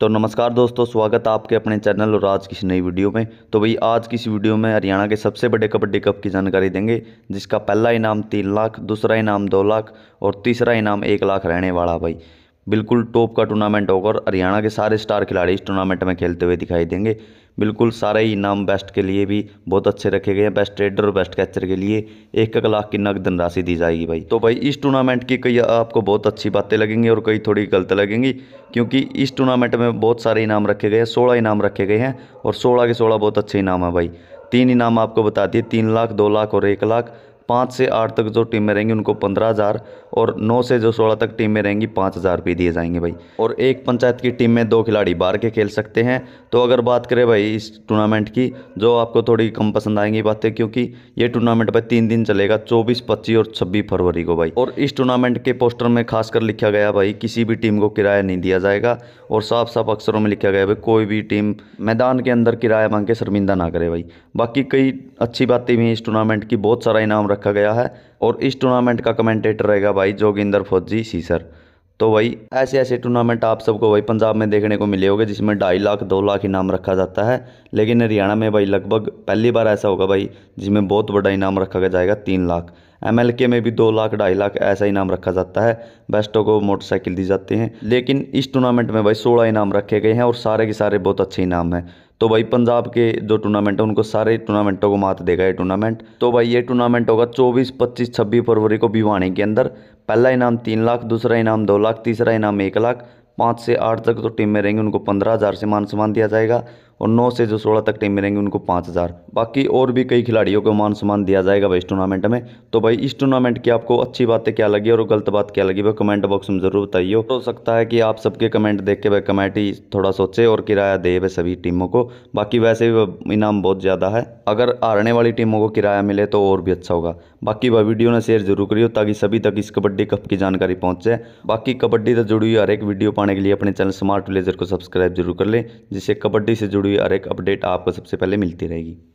तो नमस्कार दोस्तों स्वागत है आपके अपने चैनल और आज किसी नई वीडियो में तो भाई आज की इस वीडियो में हरियाणा के सबसे बड़े कबड्डी कप की जानकारी देंगे जिसका पहला इनाम तीन लाख दूसरा इनाम दो लाख और तीसरा इनाम एक लाख रहने वाला भाई बिल्कुल टॉप का टूर्नामेंट होगा और हरियाणा के सारे स्टार खिलाड़ी इस टूर्नामेंट में खेलते हुए दिखाई देंगे बिल्कुल सारे ही नाम बेस्ट के लिए भी बहुत अच्छे रखे गए हैं बेस्ट ट्रेडर और बेस्ट कैचर के लिए एक एक लाख की नकद धनराशि दी जाएगी भाई तो भाई इस टूर्नामेंट की कई आपको बहुत अच्छी बातें लगेंगी और कई थोड़ी गलत लगेंगी क्योंकि इस टूर्नामेंट में बहुत सारे इनाम रखे गए हैं सोलह इनाम रखे गए हैं और सोलह के सोलह बहुत अच्छे इनाम है भाई तीन इनाम आपको बता दिए तीन लाख दो लाख और एक लाख पाँच से आठ तक जो टीमें रहेंगी उनको पंद्रह हज़ार और नौ से जो सोलह तक टीमें रहेंगी पाँच हज़ार रुपये दिए जाएंगे भाई और एक पंचायत की टीम में दो खिलाड़ी बाहर के खेल सकते हैं तो अगर बात करें भाई इस टूर्नामेंट की जो आपको थोड़ी कम पसंद आएंगी बातें क्योंकि ये टूर्नामेंट भाई तीन दिन चलेगा चौबीस पच्चीस और छब्बीस फरवरी को भाई और इस टूर्नामेंट के पोस्टर में खासकर लिखा गया भाई किसी भी टीम को किराया नहीं दिया जाएगा और साफ साफ अक्षरों में लिखा गया भाई कोई भी टीम मैदान के अंदर किराया मांग के शर्मिंदा ना करे भाई बाकी कई अच्छी बातें भी इस टूर्नामेंट की बहुत सारा इनाम रख रखा गया है और इस टूर्नामेंट का कमेंटेटर रहेगा भाई जोगिंदर फौजी सीसर तो वही ऐसे ऐसे टूर्नामेंट आप सबको वही पंजाब में देखने को मिले होंगे जिसमें ढाई लाख दो लाख इनाम रखा जाता है लेकिन हरियाणा में भाई लगभग पहली बार ऐसा होगा भाई जिसमें बहुत बड़ा इनाम रखा जाएगा तीन लाख एम में भी दो लाख ढाई लाख ऐसा इनाम रखा जाता है बेस्टों को मोटरसाइकिल दी जाती हैं लेकिन इस टूर्नामेंट में भाई सोलह इनाम रखे गए हैं और सारे के सारे बहुत अच्छे इनाम हैं तो भाई पंजाब के जो टूर्नामेंट है उनको सारे टूर्नामेंटों को मात देगा ये टूर्नामेंट तो भाई ये टूर्नामेंट होगा 24, 25, 26 फरवरी को भिवानी के अंदर पहला इनाम तीन लाख दूसरा इनाम दो लाख तीसरा इनाम एक लाख पाँच से आठ तक जो तो टीमें रहेंगी उनको पंद्रह हज़ार से मान सम्मान दिया जाएगा और नौ से जो सोलह तक टीम मिलेंगी उनको पाँच हज़ार बाकी और भी कई खिलाड़ियों को मान सम्मान दिया जाएगा भाई इस टूर्नामेंट में तो भाई इस टूर्नामेंट की आपको अच्छी बातें क्या लगी और गलत बात क्या लगी भाई कमेंट बॉक्स में ज़रूर बताइए हो सकता है कि आप सबके कमेंट देख के भाई कमेटी थोड़ा सोचे और किराया दे भाई सभी टीमों को बाकी वैसे भी इनाम बहुत ज़्यादा है अगर हारने वाली टीमों को किराया मिले तो और भी अच्छा होगा बाकी भाई वीडियो ने शेयर जरूर करियो ताकि सभी तक इस कबड्डी कप की जानकारी पहुंचे बाकी कबड्डी से जुड़ी हुई हर एक वीडियो पाने के लिए अपने चैनल स्मार्ट विलेजर को सब्सक्राइब जरूर कर लें जिससे कबड्डी से जुड़ी जुड़ी हर एक अपडेट आपको सबसे पहले मिलती रहेगी